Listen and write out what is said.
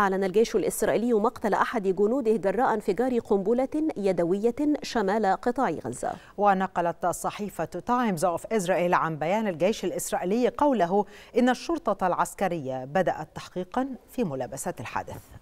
أعلن الجيش الإسرائيلي مقتل أحد جنوده جراء انفجار قنبلة يدوية شمال قطاع غزة ونقلت صحيفة تايمز أوف إسرائيل عن بيان الجيش الإسرائيلي قوله إن الشرطة العسكرية بدأت تحقيقا في ملابسات الحادث